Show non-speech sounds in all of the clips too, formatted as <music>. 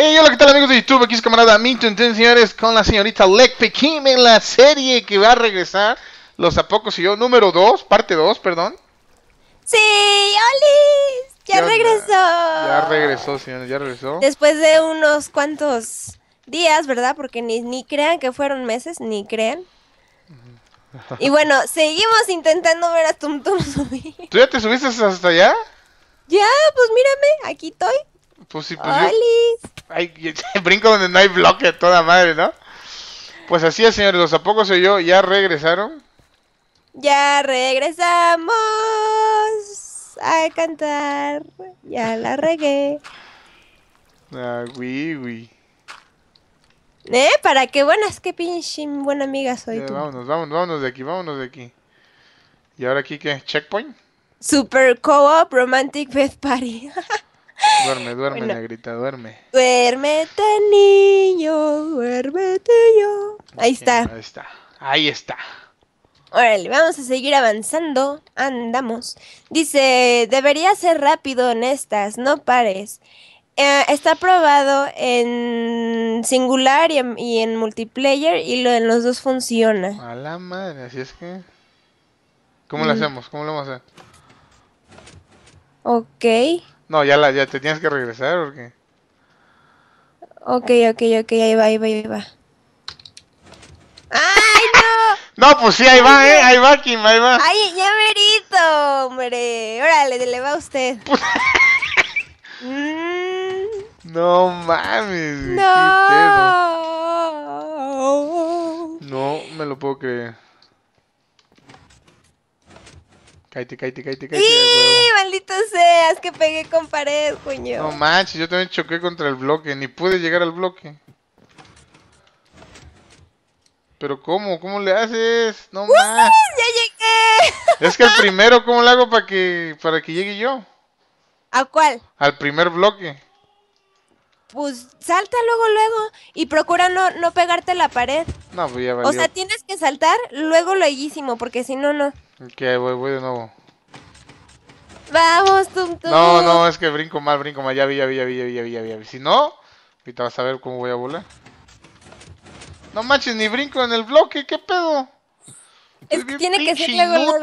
Hey, hola, ¿qué tal amigos de YouTube? Aquí es camarada Minto, señores, con la señorita Leck Pekim en la serie que va a regresar Los Apocos y yo, número 2, parte 2, perdón. Sí, Olis, ya, regresó. Ya regresó, señores, ya regresó. Después de unos cuantos días, ¿verdad? Porque ni, ni crean que fueron meses, ni crean. y bueno, seguimos intentando ver a Tum Tum <laughs> subir. ¿Tú ya te subiste hasta allá? Ya, pues mírame, aquí estoy. Pues sí, pues. Ay, <laughs> brinco donde no hay bloque, toda madre, ¿no? Pues así es, señores. Los a poco soy yo. ¿Ya regresaron? Ya regresamos a cantar. Ya la regué. Ah, oui, ¿Eh? ¿Para qué buenas? ¿Qué pinche buena amiga soy tú? Vámonos, vámonos, vámonos de aquí, vámonos de aquí. ¿Y ahora aquí qué? ¿Checkpoint? Super Co-op Romantic Bed Party. <laughs> Duerme, duerme, negrita, duerme. Duérmete, niño, duérmete yo. Ahí está. Ahí está. Ahí está. Órale, vamos a seguir avanzando. Andamos. Dice, debería ser rápido en estas, no pares. Eh, está probado en singular y en, multiplayer y lo, en los dos funciona. A la madre, así es que... ¿Cómo lo mm. hacemos? ¿Cómo lo vamos a hacer? Ok. No, ya, la, ya te tienes que regresar porque... Ok, ok, ok, ahí va, ahí va, ahí va. ¡Ay, no! <laughs> no, pues sí, ahí va, ¿eh? Ahí va, Kim, ahí va. ¡Ay, ya merito, hombre! Órale, le va a usted. <laughs> Mm. No mames. No. No me lo puedo creer. Cállate, cállate, cállate, cállate. ¡Sí! ¡Maldito seas! Que pegué con pared, coño. No manches, yo también choqué contra el bloque. Ni pude llegar al bloque. ¿Pero cómo? ¿Cómo le haces? No más. ¡Ya llegué! Es que el <laughs> primero, ¿cómo lo hago para que, para que llegue yo? ¿A cuál? Al primer bloque. Pues salta luego, luego. Y procura no, pegarte la pared. No, voy pues ya valió. O sea, tienes que saltar luego, luego porque si no, no. Ok, voy, de nuevo. Vamos, Tum No, no, es que brinco mal, brinco mal. Ya vi, ya vi, ya vi, ya vi, ya vi, Si no, ahorita vas a ver cómo voy a volar. No manches, ni brinco en el bloque, ¿qué pedo? Es que tiene que ser luego,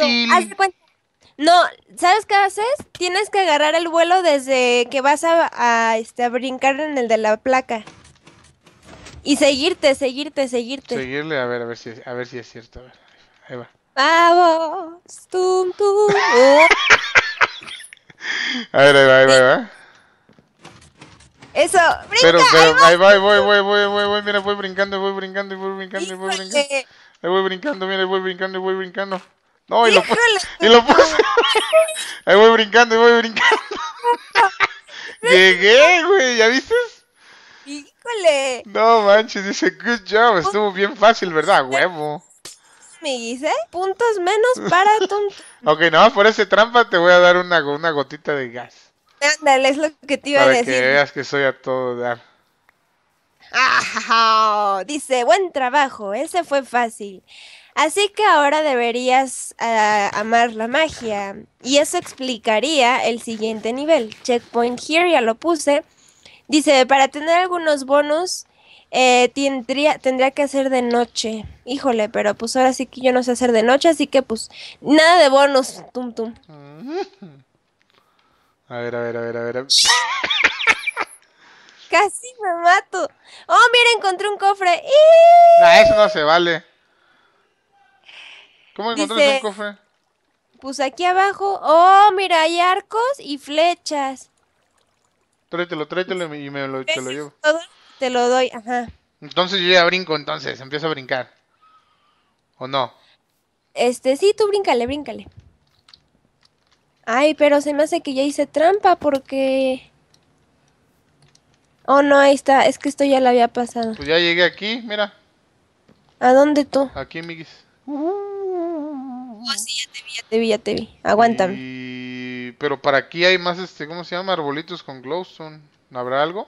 No, ¿sabes qué haces? Tienes que agarrar el vuelo desde que vas a, este, a brincar en el de la placa. Y seguirte, seguirte, seguirte. Seguirle, a ver, a ver si, a ver si es cierto. A ver, ahí va. Vamos, tum, tum. Oh. a ver, ahí va, ahí va, ahí Eso, brinca. Pero, pero, ahí va, ahí voy, voy, voy, voy, voy, mira, voy brincando, voy brincando, voy brincando, voy brincando. Ahí voy brincando, mira, voy brincando, voy brincando. No, y lo puse, y lo puse. <laughs> ahí voy brincando, y voy brincando. <laughs> Llegué, güey, ¿ya viste? Híjole. No manches, dice, good job, estuvo bien fácil, ¿verdad? Huevo. Puntos menos para <laughs> tonto... ok, no, por ese trampa te voy a dar una, una gotita de gas. Ándale, es lo que te iba a decir. Para que veas que soy a todo dar. dice, buen trabajo, ese fue fácil. Así que ahora deberías ah, amar la magia. Y eso explicaría el siguiente nivel. Checkpoint here, ya lo puse. Dice, para tener algunos bonos eh, tendría, tendría que hacer de noche. Híjole, pero pues ahora sí que yo no sé hacer de noche, así que pues nada de bonos. Tum, tum. <laughs> A ver, a ver, a ver, a ver. <laughs> Casi me mato. Oh, mira, encontré un cofre. Ah, eso no se vale. ¿Cómo encontraste un cofre? Pues aquí abajo. Oh, mira, hay arcos y flechas. Tráetelo, tráetelo y me lo, te lo llevo te lo doy, ajá. Entonces yo ya brinco, entonces, empiezo a brincar. ¿O no? Este, sí, tú bríncale, bríncale. Ay, pero se me hace que ya hice trampa porque... Oh, no, ahí está, es que esto ya lo había pasado. Pues ya llegué aquí, mira. ¿A dónde tú? Aquí, Miguis. Oh, sí, ya te vi, ya te vi, ya te vi. Aguántame. Y... Pero para aquí hay más, este, ¿cómo se llama? Arbolitos con glowstone. ¿Habrá algo?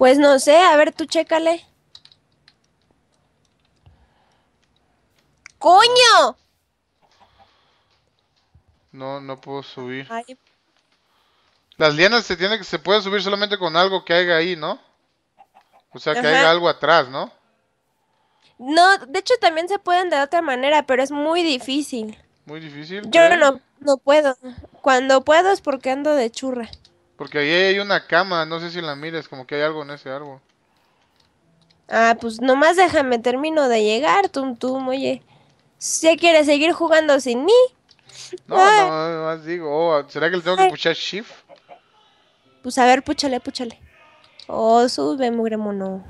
Pues no sé, a ver, tú chécale. ¡Coño! No, no puedo subir. Las lianas se tiene que se puede subir solamente con algo que haya ahí, ¿no? O sea, que haya algo atrás, ¿no? No, de hecho también se pueden de otra manera, pero es muy difícil. Muy difícil. Yo no, no puedo. Cuando puedo es porque ando de churra. Porque ahí hay una cama, no sé si la mires, como que hay algo en ese árbol. Ah, pues nomás déjame, termino de llegar, Tum Tum, oye. ¿Se quiere seguir jugando sin mí? No, ah. no, no, digo, oh, ¿será que le tengo que puchar shift? Pues a ver, púchale, púchale. Oh, sube, mugre mono.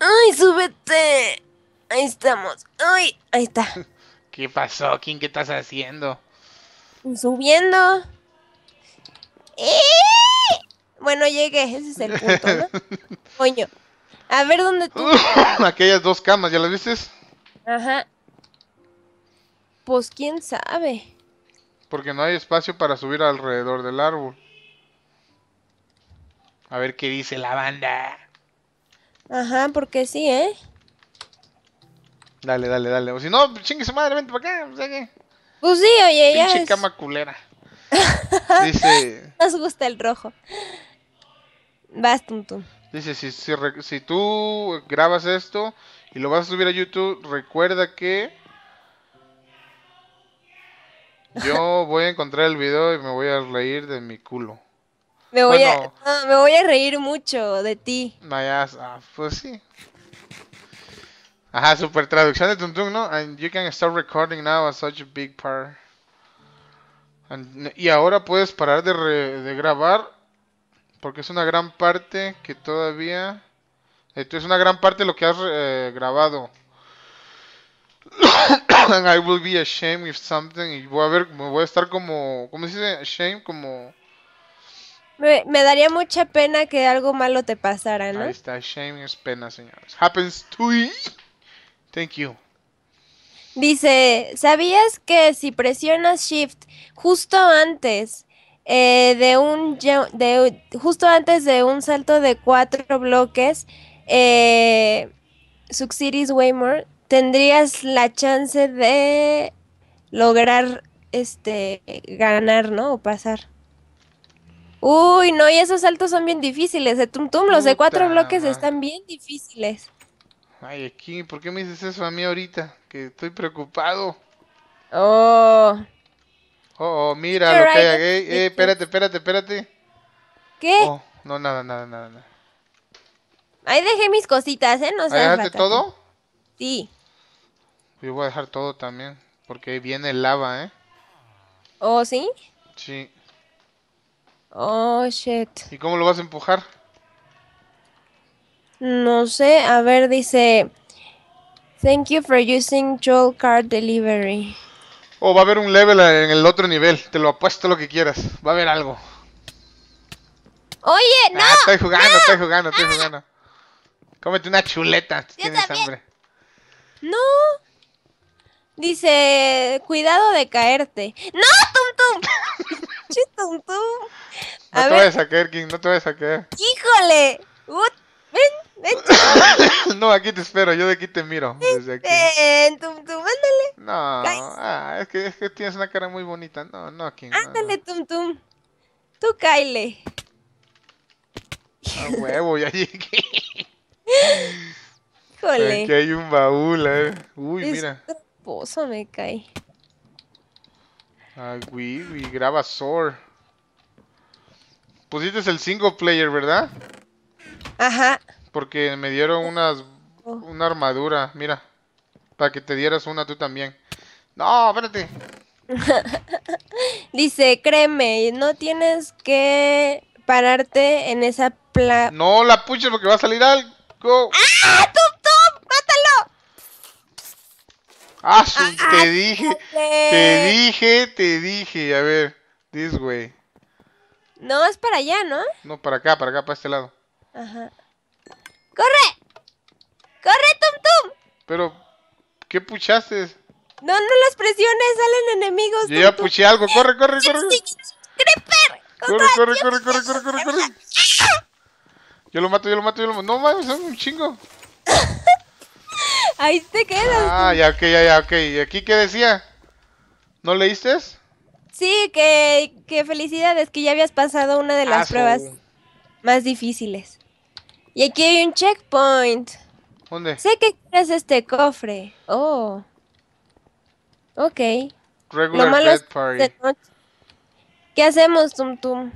¡Ay, súbete! Ahí estamos. ¡Ay! Ahí está. <laughs> ¿Qué pasó, King? ¿Qué estás haciendo? Subiendo. ¡Eh! Bueno, llegué, ese es el punto, ¿no? <laughs> Coño. A ver dónde tú. <laughs> Aquellas dos camas, ¿ya las viste? Ajá. Pues quién sabe. Porque no hay espacio para subir alrededor del árbol. A ver qué dice la banda. Ajá, porque sí, ¿eh? Dale, dale, dale. O si no, chingue su madre, vente para acá. Pues, pues sí, oye, ya. Es... cama culera. <laughs> Dice. Nos gusta el rojo. Vas, Tuntum. Dice: si, si, si, tú grabas esto y lo vas a subir a YouTube, recuerda que. Yo <laughs> voy a encontrar el video y me voy a reír de mi culo. Me voy, a, reír mucho de ti. Ah, pues sí. Ajá, super traducción de Tuntum, ¿no? And you can start recording now a such a big part. Y ahora puedes parar de, de grabar porque es una gran parte que todavía... Eh, es una gran parte lo que has eh, grabado. <coughs> I will be ashamed if something. Y voy a ver, voy a estar como. ¿Cómo se dice? Shame, como. Me, daría mucha pena que algo malo te pasara, ¿no? Ahí está, shame es pena, señores. Happens to you. Thank you. Dice, ¿sabías que si presionas Shift justo antes eh, de un justo antes de un salto de cuatro bloques, eh, Way Waymore, tendrías la chance de lograr este ganar, ¿no? O pasar. Uy, no, y esos saltos son bien difíciles de Tum Tum. Los de cuatro bloques están bien difíciles. Ay, aquí, ¿por qué me dices eso a mí ahorita? Que estoy preocupado. Oh. Oh, oh mira lo que hay Eh, espérate, espérate, espérate. ¿Qué? Oh, no, nada, nada, nada, nada. Ahí dejé mis cositas, ¿eh? No ¿Dejaste todo? Sí. Yo voy a dejar todo también, porque viene lava, ¿eh? ¿Oh, sí? Sí. Oh, shit. ¿Y cómo lo vas a empujar? No sé, a ver, dice, thank you for using Joel Card Delivery. oh, va a haber un level en el otro nivel, te lo apuesto lo que quieras, va a haber algo. Oye, ah, no. estoy jugando, estoy jugando, ah. estoy jugando. Cómete una chuleta, tienes hambre. No. Dice, cuidado de caerte. ¡No, Tum Tum! <laughs> tum, tum! A no te voy a sacar, King, no te voy a caer. ¡Híjole! ven, <coughs> ven. no, aquí te espero, yo de aquí te miro. Desde Ven, tum, tum, ándale. No, ah, es, que, es que tienes una cara muy bonita. No, no, aquí. Ándale, tum, tum. Tú, Kyle. A huevo, ya llegué. <laughs> Híjole. Aquí hay un baúl, eh. Uy, mira. Esposo, me cae. Ah, Wii, graba Sor. Pusiste el single player, ¿verdad? Ajá. Porque me dieron unas oh. una armadura, mira. Para que te dieras una tú también. No, espérate. <laughs> Dice, créeme, no tienes que pararte en esa pla... No la puches porque va a salir algo. ¡Ah! ¡Tup, tum! tum mátalo Ah, ah, ah te dije. Te dije, te dije. A ver, this way. No, es para allá, ¿no? No, para acá, para acá, para este lado. Ajá. ¡Corre! ¡Corre, Tum Tum! Pero, ¿qué puchaste? No, no las presiones, salen enemigos. Yo ya puché algo, corre, corre, corre. ¡Creeper! Corre, corre, corre, corre, corre, corre, corre. Yo lo mato, yo lo mato, yo lo mato. No mames, son un chingo. <laughs> Ahí te quedas. Ah, ya, ok, ya, ya, ok. ¿Y aquí qué decía? ¿No leíste? Sí, que, que felicidades, que ya habías pasado una de las pruebas más difíciles. Y aquí hay un checkpoint. ¿Dónde? Sé que es este cofre. Oh. Ok. Regular ¿Qué hacemos, Tum Tum?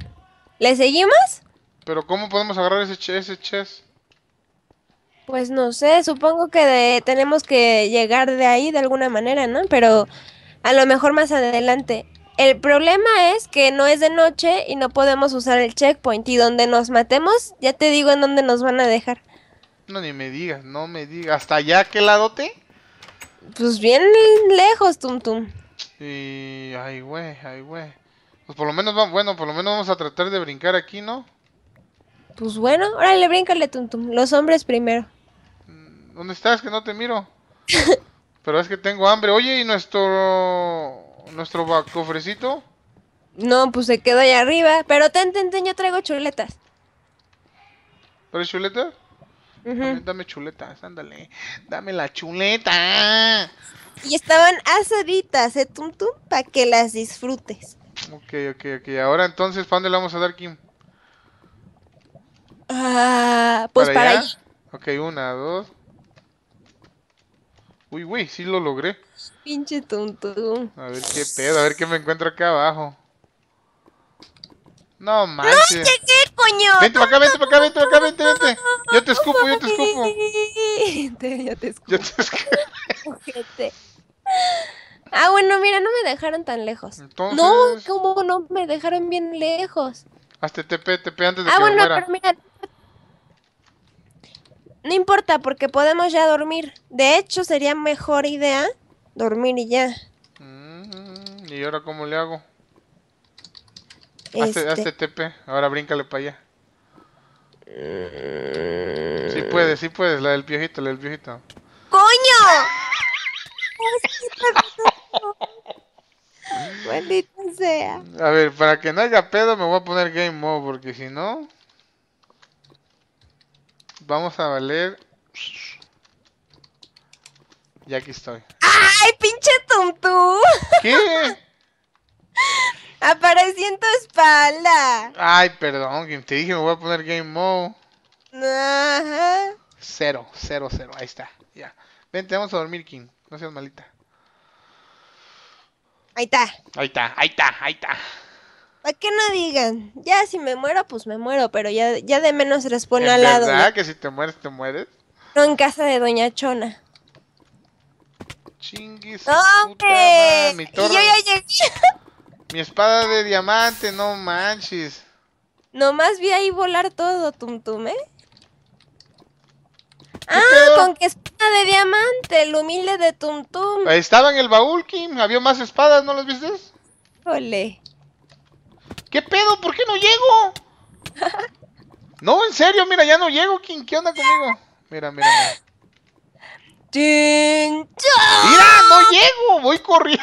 ¿Le seguimos? Pero ¿cómo podemos agarrar ese, chest? Pues no sé, supongo que tenemos que llegar de ahí de alguna manera, ¿no? Pero a lo mejor más adelante. El problema es que no es de noche y no podemos usar el checkpoint. Y donde nos matemos, ya te digo en dónde nos van a dejar. No, ni me digas, no me digas. ¿Hasta allá qué te? Pues bien lejos, Tum Tum. Y... Ay, güey, ay, güey. Pues por lo menos, bueno, por lo menos vamos a tratar de brincar aquí, ¿no? Pues bueno, órale, bríncale, Tum Tum. Los hombres primero. ¿Dónde estás? Que no te miro. <laughs> Pero es que tengo hambre. Oye, y nuestro nuestro cofrecito? No, pues se quedó ahí arriba. Pero ten, ten, ten, yo traigo chuletas. ¿Tres chuletas? Dame chuletas, ándale. Dame la chuleta. Y estaban asaditas, ¿eh, Tum Tum? Para que las disfrutes. Ok, ok, ok. Ahora entonces, ¿para dónde le vamos a dar, Kim? Ah, pues para, Ok, una, dos, Uy, uy sí lo logré. Pinche tonto. A ver qué pedo, a ver qué me encuentro acá abajo. No manches. No llegué, coño. Vente para acá, vente para acá, vente vente, vente. Yo te escupo, yo te escupo. yo te escupo. Yo te escupo. ah, bueno, mira, no me dejaron tan lejos. No, ¿cómo no me dejaron bien lejos? Hasta TP, TP antes de ah, que Ah, bueno, pero mira, no importa, porque podemos ya dormir. De hecho, sería mejor idea dormir y ya. Mm, ¿Y ahora cómo le hago? Hazte, este... ahora bríncale para allá. Si eh. sí puedes, sí puedes, la del viejito, la del viejito. ¡Coño! <laughs> Bendito sea. A ver, para que no haya pedo me voy a poner game mode porque si no... Vamos a valer. Y aquí estoy. ¡Ay, pinche tuntú! ¿Qué? <laughs> Aparecí en tu espalda. Ay, perdón, te dije me voy a poner game mode. Ajá. Cero, cero, cero. Ahí está, ya. Vente, vamos a dormir, King. No seas malita. Ahí está. Ahí está, ahí está, ahí está. ¿Para qué no digan? Ya si me muero, pues me muero, pero ya, ya de menos responde al lado. ¿Verdad que si te mueres, te mueres? No en casa de Doña Chona. Chinguis. ¡Hombre! Mi yo ya llegué. mi espada de diamante, no manches. Nomás vi ahí volar todo, Tum Tum, ¿eh? Ah, con que espada de diamante, el humilde de Tum Tum. Estaba en el baúl, Kim. Había más espadas, ¿no las viste? Ole. ¿Qué pedo? ¿Por qué no llego? <laughs> No, en serio, mira, ya no llego. King, ¿Qué onda conmigo? Mira, mira, mira. Mira, no llego, voy corriendo.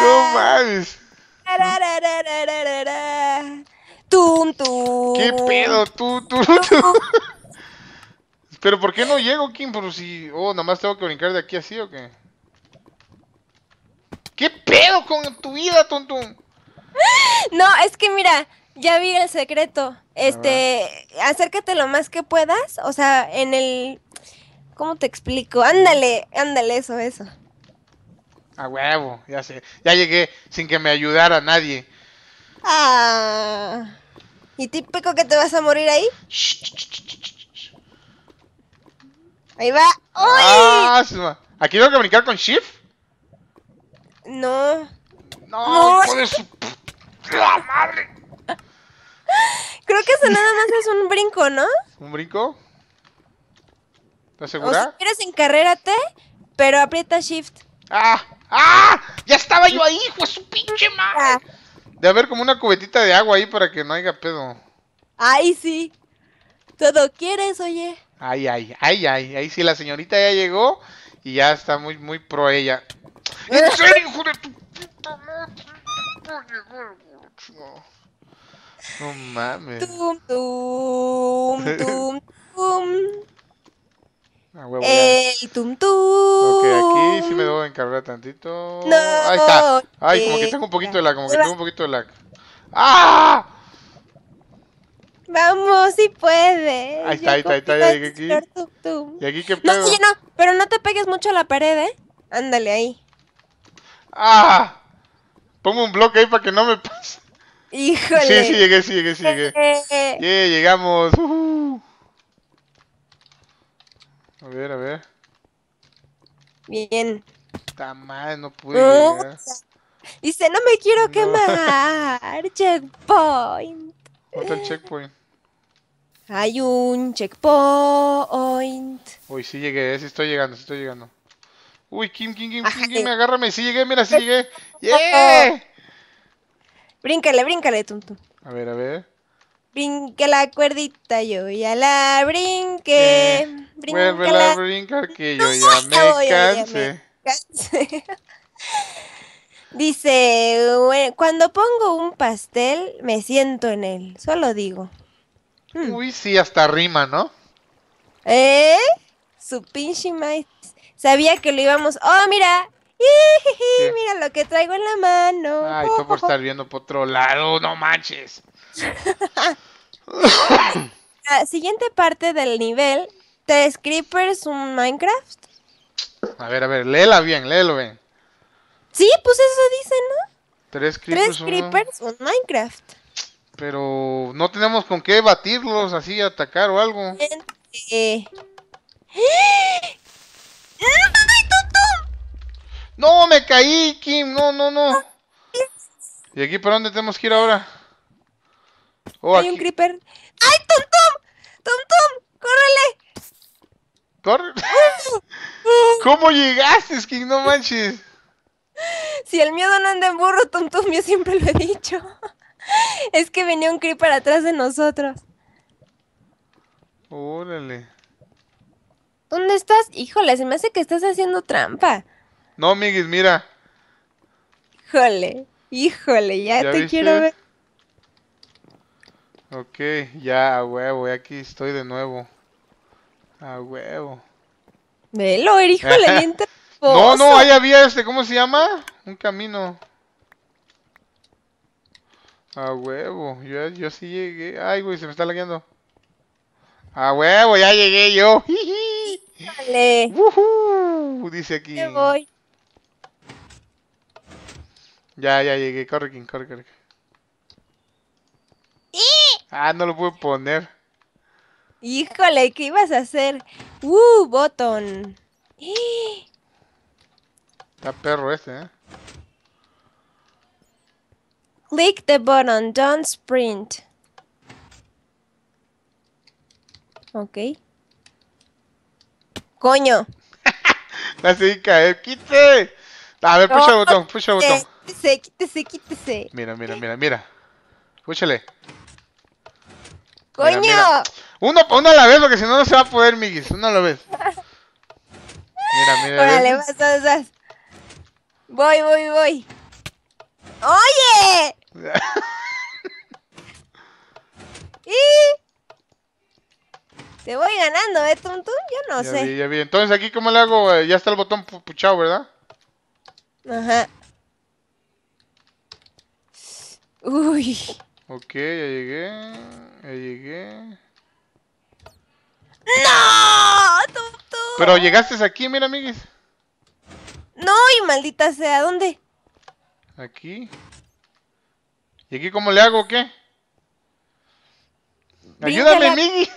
No mames. Tum, tum. ¿Qué pedo? tum <laughs> Pero ¿por qué no llego, Kim? Por si... Oh, nada más tengo que brincar de aquí así o qué. ¿Qué pedo con tu vida, tonto? <laughs> No, es que mira, ya vi el secreto. Este, acércate lo más que puedas, o sea, en el ¿Cómo te explico? Ándale, ándale, eso, eso. A huevo, ya sé. Ya llegué sin que me ayudara nadie. Ah. ¿Y típico que te vas a morir ahí? Ahí va. ¡Uy! Ah, ¿Aquí tengo que brincar con Shift? No. No, no. ¡La madre! Creo que eso nada más es un brinco, ¿no? ¿Un brinco? ¿Estás segura? O si quieres encarrérate, pero aprieta Shift. ¡Ah! ¡Ah! ¡Ya estaba yo ahí, hijo de su pinche ah. madre! De haber como una cubetita de agua ahí para que no haya pedo. ¡Ay, sí! Todo quieres, oye. Ay, ay, ay, ay. Ahí sí, la señorita ya llegó y ya está muy, muy pro ella. <laughs> hijo de tu puta madre? No. No mames. Tum, tum, <laughs> tum, tum. Ah, huevo, Ey, tum, tum. Ok, aquí sí me debo encargar tantito. No, Ahí está. Ay, como que tengo un poquito de lag, como que tengo un poquito de lag. ¡Ah! Vamos, si puede puedes. Ahí está, ahí está, ahí está. Y aquí, ¿Y aquí qué pedo? No, sí, no, pero no te pegues mucho a la pared, ¿eh? Ándale ahí. ¡Ah! Pongo un bloque ahí para que no me pase. Híjole. Sí, sí, llegué, sí, llegué, sí, llegué. yeah, llegamos. A ver, a ver. Bien. Está mal, no pude. Dice, no me quiero quemar. <laughs> checkpoint. Otro checkpoint? Hay un checkpoint. Uy, sí llegué, sí estoy llegando, sí estoy llegando. Uy, Kim, Kim, Kim, Kim, Kim, agárrame, sí llegué, mira, sí <laughs> llegué. ¡Yeah! Bríncale, bríncale, tonto. A ver, a ver. Brinque la cuerdita, yo ya la brinque. Eh, Vuelve la brinque que yo ya <laughs> me canse. <laughs> Dice, cuando pongo un pastel, me siento en él, solo digo. Hmm. Uy, sí, hasta rima, ¿no? ¿Eh? Su pinche maíz. Sabía que lo íbamos... Oh, mira, Mira lo que traigo en la mano. Ay, tú por estar viendo por otro lado, no manches. la <laughs> ah, siguiente parte del nivel, tres creepers, un Minecraft. A ver, a ver, léela bien, léelo bien. Sí, pues eso dice, ¿no? Tres creepers, tres un Minecraft. Pero no tenemos con qué batirlos, así, atacar o algo. <gasps> ¡Ah! No, me caí, Kim. No, no, no. ¿Y aquí para dónde tenemos que ir ahora? Oh, Hay un creeper. ¡Ay, Tum Tum! ¡Tum Tum! tum córrele <laughs> ¿Cómo llegaste, Kim? No manches. Si el miedo no anda en burro, Tum Tum, yo siempre lo he dicho. <laughs> Es que venía un creeper atrás de nosotros. Órale. ¿Dónde estás? Híjole, se me hace que estás haciendo trampa. No, Miguel, mira. Híjole, híjole, ya, te quiero ver. Ok, ya, a huevo, aquí estoy de nuevo. A huevo. Velo, híjole, bien <laughs> No, no, ahí había este, ¿cómo se llama? Un camino. A huevo, yo, yo sí llegué. Ay, güey, se me está lagueando. A huevo, ya llegué yo. <laughs> Híjole dice aquí. Ya, ya llegué. Corre, King, corre, corre. Ah, no lo puedo poner. Híjole, ¿qué ibas a hacer? ¡Uh, botón! ¡Eh! Está perro este, ¿eh? Click the button, don't sprint. Ok. ¡Coño! La <laughs> seguí caer. ¡Quite! A ver, pucha el botón, pucha botón. Quítese, quítese, quítese. Mira, mira, mira, mira. Escúchale. ¡Coño! Uno, uno a la vez, porque si no, no se va a poder, Miguis. Uno a la vez. Mira, mira. Órale, Voy, voy, voy. ¡Oye! <laughs> y... Te voy ganando, ¿eh, Tuntun? Yo no ya sé. Vi, ya vi. Entonces, aquí, ¿cómo le hago? Eh, ya está el botón puchado, ¿verdad? Ajá. Uy. Ok, ya llegué. Ya llegué. ¡No! Pero llegaste aquí, mira, Miguel No, y maldita sea, ¿dónde? Aquí. ¿Y aquí cómo le hago qué? ¡Ayúdame, Miguel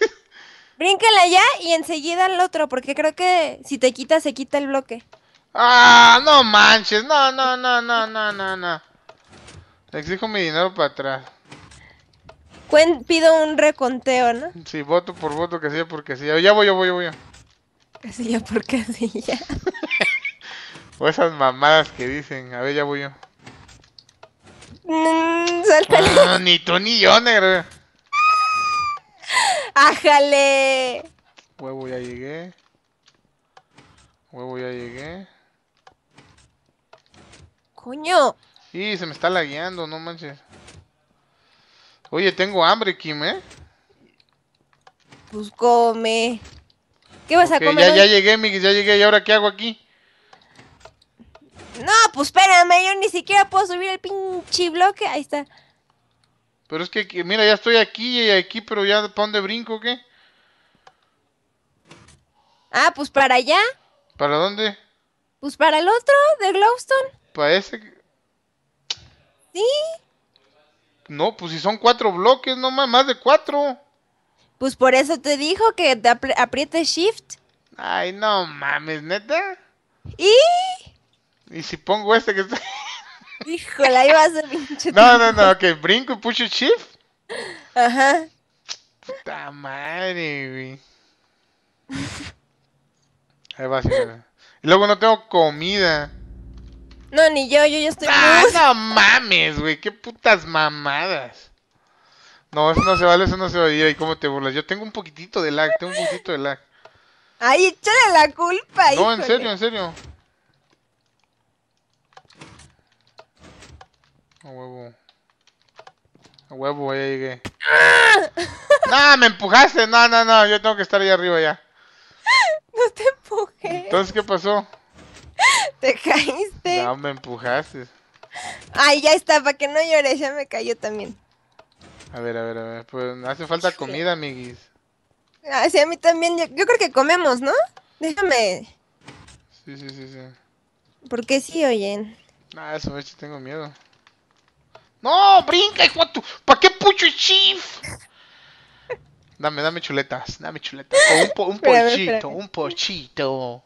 Bríncala ya y enseguida al otro, porque creo que si te quita se quita el bloque. ¡Ah! No manches, no, no, no, no, no, no, no. Exijo mi dinero para atrás. pido un reconteo, ¿no? Sí, voto por voto, que casilla porque sí. Ya voy, yo voy, yo voy. Casilla por casilla. o esas mamadas que dicen. A ver, ya voy yo. Mm, ah, ni tú ni yo, negro. <laughs> ¡Ájale! Huevo, ya llegué. Huevo, ya llegué. Coño. Sí, se me está lagueando, no manches. Oye, tengo hambre, Kim, ¿eh? Pues come. ¿Qué vas a comer? Ya, llegué, Miguel, ya llegué. ¿Y ahora qué hago aquí? No, pues espérame, yo ni siquiera puedo subir el pinche bloque. Ahí está. Pero es que, mira, ya estoy aquí y aquí, pero ya, ¿para dónde brinco qué? Ah, pues para allá. ¿Para dónde? Pues para el otro, de Glowstone. Para ese. No, pues si son cuatro bloques, no más, de cuatro. Pues por eso te dijo que te apriete shift. Ay, no mames, neta. ¿Y? ¿Y si pongo este que está? <laughs> Híjole, ahí va a ser pinche. No, no, no, que brinco y push shift. Ajá. Puta madre, güey. Ahí va, ser. Y luego no tengo comida. No, ni yo, yo ya estoy ¡Ah, no mames, güey! ¡Qué putas mamadas! No, eso no se vale, eso no se vale. ¿Y cómo te burlas? Yo tengo un poquitito de lag, tengo un poquitito de lag. Ay, échale la culpa, No, en serio, en serio. A huevo. A huevo, ya llegué. ¡Ah! no, me empujaste. No, no, no, yo tengo que estar ahí arriba ya. <laughs> No te empujé. Entonces, ¿qué pasó? <laughs> Te caíste. No, me empujaste. Ay, ya está, para que no llores, ya me cayó también. A ver, a ver, a ver. Pues hace falta comida, amiguis. Ah, sí, a mí también. Yo, creo que comemos, ¿no? Déjame. Sí, sí, sí, sí. ¿Por qué sí oyen? Ah, eso, hecho, tengo miedo. ¡No! ¡Brinca, hijo tu! ¿Para qué pucho chief? <laughs> dame, dame chuletas, dame chuletas. un, po, un pochito, un pochito.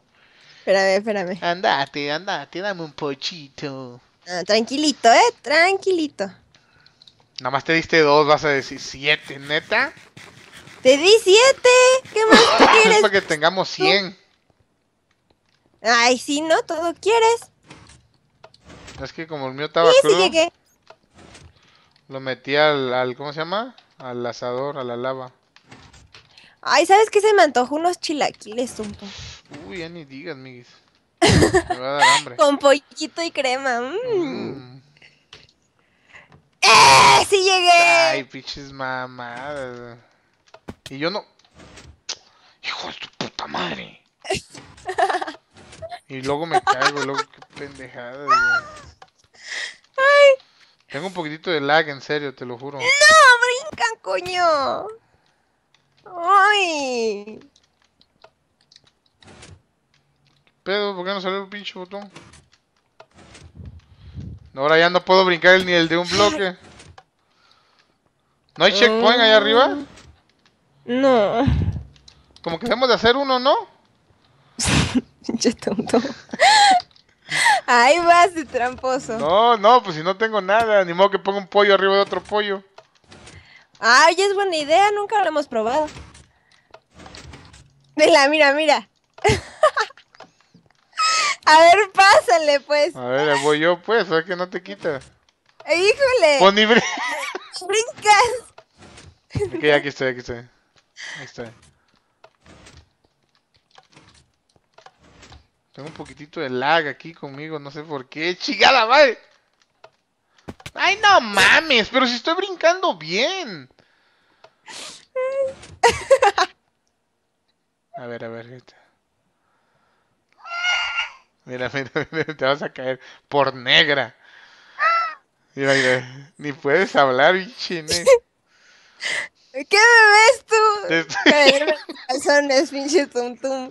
Espérame, espérame. Andate, andate, dame un pochito. Ah, tranquilito, eh, tranquilito. Nada más te diste dos, vas a decir siete, neta. Te di siete. ¿Qué más <laughs> quieres? Es para que tengamos cien. Ay, sí, no, todo quieres. Es que como el mío estaba sí, sí, ¿qué? lo metí al, al, ¿cómo se llama? Al asador, a la lava. Ay, ¿sabes qué? Se me antojó unos chilaquiles, un poco Uy, ya ni digas, miguis. <laughs> Me va a dar hambre. Con pollito y crema. Mm. Mm. ¡Eh! ¡Sí llegué! Ay, pinches mamadas. Y yo no. Hijo de tu puta madre. <laughs> y luego me caigo, luego qué pendejada. Ay. Tengo un poquitito de lag, en serio, te lo juro. ¡No! ¡Brincan, coño! ¡Ay! pedo? ¿Por qué no salió el pinche botón? Ahora ya no puedo brincar ni el de un bloque. ¿No hay ah. checkpoint allá arriba? No. Como que debemos de hacer uno, ¿no? Pinche <laughs> tonto. Ahí vas de tramposo. No, no, pues si no tengo nada, ni modo que ponga un pollo arriba de otro pollo. Ay, es buena idea, nunca lo hemos probado. Mira, mira, mira. A ver, pásale, pues. A ver, voy yo, pues, a ver que no te quitas. ¡Híjole! Pon <laughs> ¡Brincas! aquí estoy, aquí estoy. estoy. Tengo un poquitito de lag aquí conmigo, no sé por qué. ¡Chigada, vale! ¡Ay, no mames! Pero si estoy brincando bien. <laughs> A ver, a ver, gente. Mira, mira, <laughs> mira, te vas a caer por negra. Mira, ni puedes hablar, chine. <laughs> ¿Qué me ves tú? <laughs> Caerme calzones, pinche tum tum.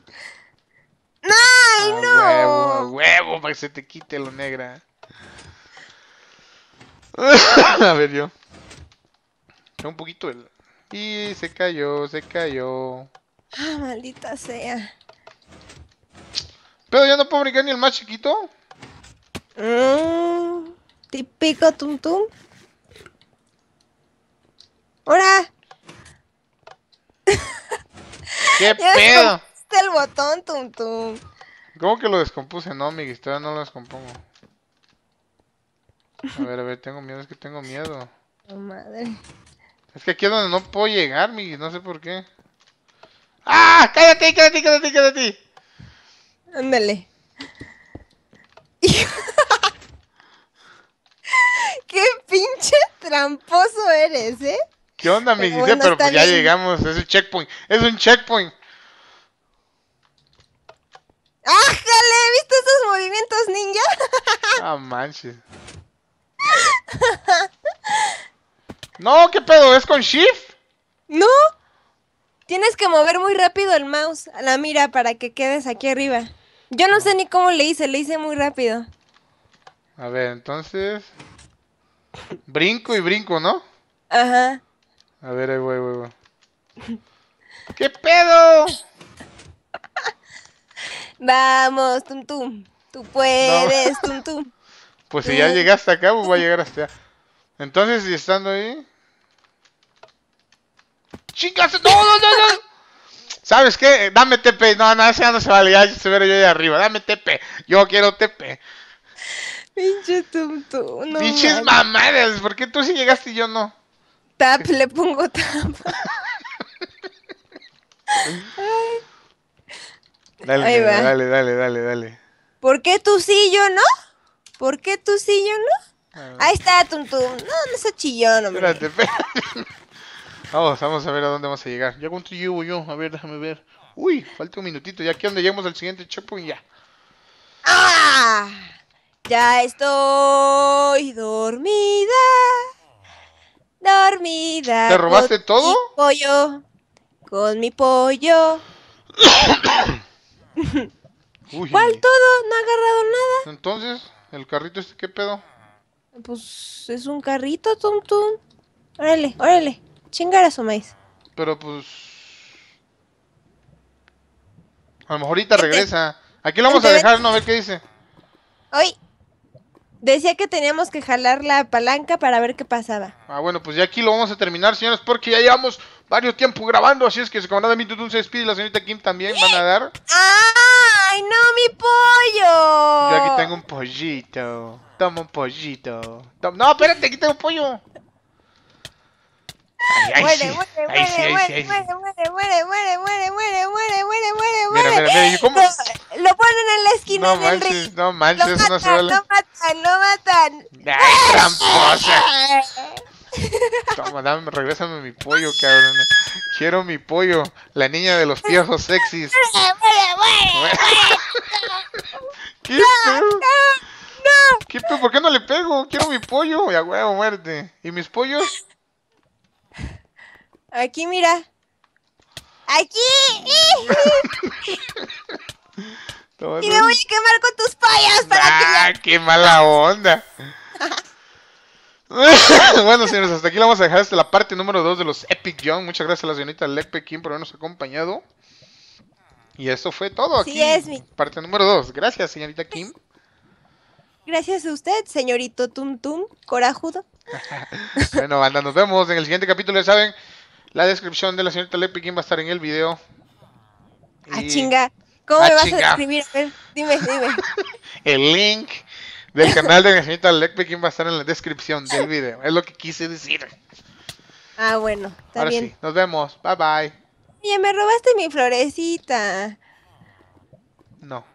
¡No! Ah, no! Huevo, huevo, para que se te quite lo negra. a ver, yo. Un poquito el. Y se cayó, se cayó. Ah, maldita sea. ¿Pero ya no puedo brincar ni el más chiquito? Mm, típico Tum Tum. ¡Hola! ¿Qué <laughs> pedo! pedo? el botón, Tum Tum. ¿Cómo que lo descompuse? No, mi todavía no lo descompongo. A ver, a ver, tengo miedo, es que tengo miedo. Oh, madre. Es que aquí es donde no puedo llegar, Miguel no sé por qué. ¡Ah! ¡Cállate, cállate, cállate, cállate! Ándale. <laughs> Qué pinche tramposo eres, ¿eh? ¿Qué onda, mi Pero pues ya llegamos. Es un checkpoint. Es un checkpoint. ¡Ájale! ¿Viste esos movimientos ninja? ¡Ah, <laughs> manches! no, ¿qué pedo? ¿Es con Shift? No. Tienes que mover muy rápido el mouse a la mira para que quedes aquí arriba. Yo no ah. sé ni cómo le hice, le hice muy rápido. A ver, entonces. Brinco y brinco, ¿no? Ajá. A ver, ahí voy, voy, voy. ¿Qué pedo? <laughs> Vamos, Tum Tum. Tú puedes, Tum Tum. <laughs> Pues si ya llegaste acá, pues voy a llegar hasta allá. Entonces, si estando ahí. ¡Chicas! ¡No, no, no! no! ¿Sabes qué? Eh, dame TP. No, nada, ese ya no se vale. Ya verá yo ahí arriba. Dame TP. Yo quiero TP. Pinche tonto. No Pinches mamadas. ¿Por qué tú sí llegaste y yo no? Tap, le pongo tap. <laughs> dale, va. dale, dale, dale, dale. ¿Por qué tú sí yo no? ¿Por qué tú sí yo no? Ah. Ahí está, Tuntum. No, no está chillón, hombre. Espérate, espérate. Vamos, vamos a ver a dónde vamos a llegar. Ya tu llevo yo, a ver, déjame ver. Uy, falta un minutito, ya aquí donde llegamos al siguiente checkpoint ya. ¡Ah! Ya estoy dormida. Dormida. ¿Te robaste todo? pollo. Con mi pollo. <coughs> ¿Cuál todo? No ha agarrado nada. Entonces, ¿el carrito este qué pedo? Pues es un carrito, tum tum. Órale, órale. Chingar a su maíz. Pero pues. A lo mejor ahorita regresa. Aquí lo vamos a dejar, ¿no? A ver qué dice. Hoy. Decía que teníamos que jalar la palanca para ver qué pasaba. Ah, bueno, pues ya aquí lo vamos a terminar, señores, porque ya llevamos varios tiempos grabando, así es que se camarada mi tutun se despide y la señorita Kim también van a dar. ¡Ay, no, mi pollo! Yo aquí tengo un pollito. Toma un pollito. No, espérate, aquí tengo un pollo. Muere, muere, muere, muere, muere, muere, muere, muere, muere, muere, muere, muere, muere. Lo, ponen en la esquina no del manches, ring. No manches, no matan, no no matan, no matan. ¡Ay, tramposa! <laughs> Toma, dame, regrésame mi pollo, cabrón. Quiero mi pollo, la niña de los piojos sexys. <laughs> ¡Muere, muere, muere! <laughs> qué no, no, no. ¿Por qué no le pego? Quiero mi pollo. Ya, huevo, muerte. ¿Y mis pollos? Aquí, mira. ¡Aquí! y me voy a quemar con tus payas para que. Ah, qué mala onda! <laughs> bueno, señores, hasta aquí la vamos a dejar. Esta la parte número 2 de los Epic Young. Muchas gracias a la señorita Lepe, Kim, por habernos acompañado. Y eso fue todo aquí. es mi... Parte número dos. Gracias, señorita Kim. Gracias a usted, señorito Tum Tum, corajudo. <laughs> bueno, anda, nos vemos en el siguiente capítulo. Ya saben, la descripción de la señorita Lepikin va a estar en el video. Ah, chinga. ¿Cómo ah, me vas a describir? dime, dime. <laughs> el link del canal de la señorita Lepikin va a estar en la descripción del video. Es lo que quise decir. Ah, bueno, está bien. sí, nos vemos. Bye bye. Oye, me robaste mi florecita. No.